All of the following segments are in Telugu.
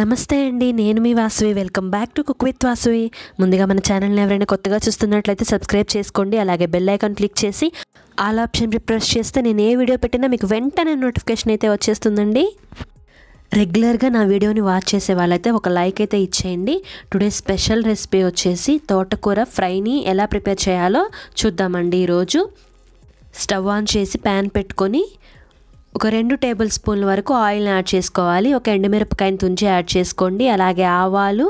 నమస్తే అండి నేను మీ Vasuvi welcome back to cook with Vasuvi ముందుగా మన ఛానల్ని ఎవరైనా కొత్తగా చూస్తున్నట్లయితే సబ్స్క్రైబ్ చేసుకోండి అలాగే బెల్ ఐకాన్ క్లిక్ చేసి ఆల్ ఆప్షన్ ప్రెస్ చేస్తే నేను ఏ వీడియో పెట్టినా మీకు వెంటనే నోటిఫికేషన్ అయితే వచ్చేస్తుందండి రెగ్యులర్గా నా వీడియోని వాచ్ చేసే వాళ్ళైతే ఒక లైక్ అయితే ఇచ్చేయండి టుడే స్పెషల్ రెసిపీ వచ్చేసి తోటకూర ఫ్రైని ఎలా ప్రిపేర్ చేయాలో చూద్దామండి ఈరోజు స్టవ్ ఆన్ చేసి ప్యాన్ పెట్టుకొని ఒక రెండు టేబుల్ స్పూన్ల వరకు ఆయిల్ని యాడ్ చేసుకోవాలి ఒక ఎండుమిరపకాయని తుంచి యాడ్ చేసుకోండి అలాగే ఆవాలు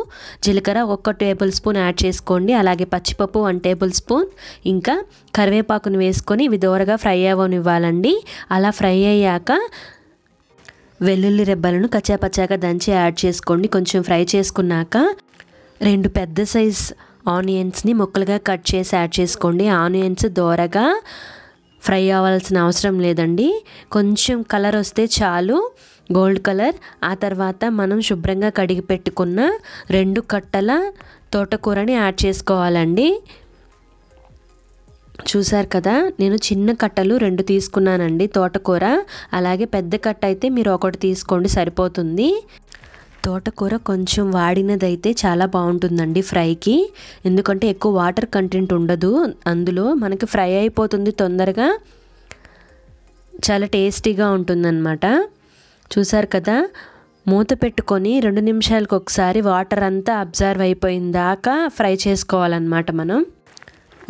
జీలకర్ర ఒక్క టేబుల్ స్పూన్ యాడ్ చేసుకోండి అలాగే పచ్చిపప్పు వన్ టేబుల్ స్పూన్ ఇంకా కరివేపాకుని వేసుకొని ఇవి దూరగా ఫ్రై అవ్వనివ్వాలండి అలా ఫ్రై అయ్యాక వెల్లుల్లి రెబ్బలను కచ్చాపచ్చాగా దంచి యాడ్ చేసుకోండి కొంచెం ఫ్రై చేసుకున్నాక రెండు పెద్ద సైజ్ ఆనియన్స్ని ముక్కలుగా కట్ చేసి యాడ్ చేసుకోండి ఆనియన్స్ దోరగా ఫ్రై అవ్వాల్సిన అవసరం లేదండి కొంచెం కలర్ వస్తే చాలు గోల్డ్ కలర్ ఆ తర్వాత మనం శుభ్రంగా కడిగి పెట్టుకున్న రెండు కట్టల తోటకూరని యాడ్ చేసుకోవాలండి చూసారు కదా నేను చిన్న కట్టలు రెండు తీసుకున్నానండి తోటకూర అలాగే పెద్ద కట్ట అయితే మీరు ఒకటి తీసుకోండి సరిపోతుంది తోటకూర కొంచెం వాడినదైతే చాలా బాగుంటుందండి ఫ్రైకి ఎందుకంటే ఎక్కువ వాటర్ కంటెంట్ ఉండదు అందులో మనకి ఫ్రై అయిపోతుంది తొందరగా చాలా టేస్టీగా ఉంటుందన్నమాట చూసారు కదా మూత పెట్టుకొని రెండు నిమిషాలకు ఒకసారి వాటర్ అంతా అబ్జర్వ్ అయిపోయిన దాకా ఫ్రై చేసుకోవాలన్నమాట మనం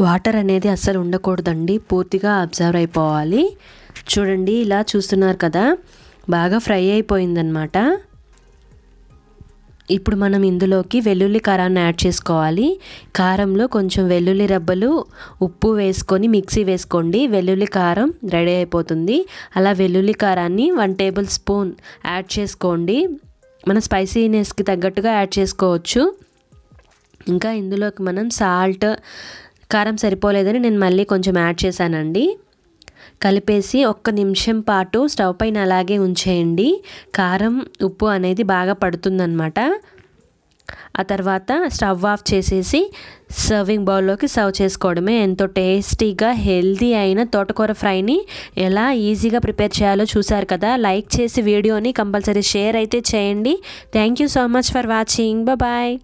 వాటర్ అనేది అస్సలు ఉండకూడదండి పూర్తిగా అబ్జర్వ్ అయిపోవాలి చూడండి ఇలా చూస్తున్నారు కదా బాగా ఫ్రై అయిపోయిందనమాట ఇప్పుడు మనం ఇందులోకి వెల్లుల్లి కారాన్ని యాడ్ చేసుకోవాలి కారంలో కొంచెం వెల్లుల్లి రబ్బలు ఉప్పు వేసుకొని మిక్సీ వేసుకోండి వెల్లుల్లి కారం రెడీ అయిపోతుంది అలా వెల్లుల్లి కారాన్ని వన్ టేబుల్ స్పూన్ యాడ్ చేసుకోండి మన స్పైసీనెస్కి తగ్గట్టుగా యాడ్ చేసుకోవచ్చు ఇంకా ఇందులోకి మనం సాల్ట్ కారం సరిపోలేదని నేను మళ్ళీ కొంచెం యాడ్ చేశానండి కలిపేసి ఒక్క నిమిషం పాటు స్టవ్ పైన అలాగే ఉంచేయండి కారం ఉప్పు అనేది బాగా పడుతుందనమాట ఆ తర్వాత స్టవ్ ఆఫ్ చేసేసి సర్వింగ్ బౌల్లోకి సర్వ్ చేసుకోవడమే ఎంతో టేస్టీగా హెల్దీ అయిన తోటకూర ఫ్రైని ఎలా ఈజీగా ప్రిపేర్ చేయాలో చూసారు కదా లైక్ చేసి వీడియోని కంపల్సరీ షేర్ అయితే చేయండి thank you so much for watching bye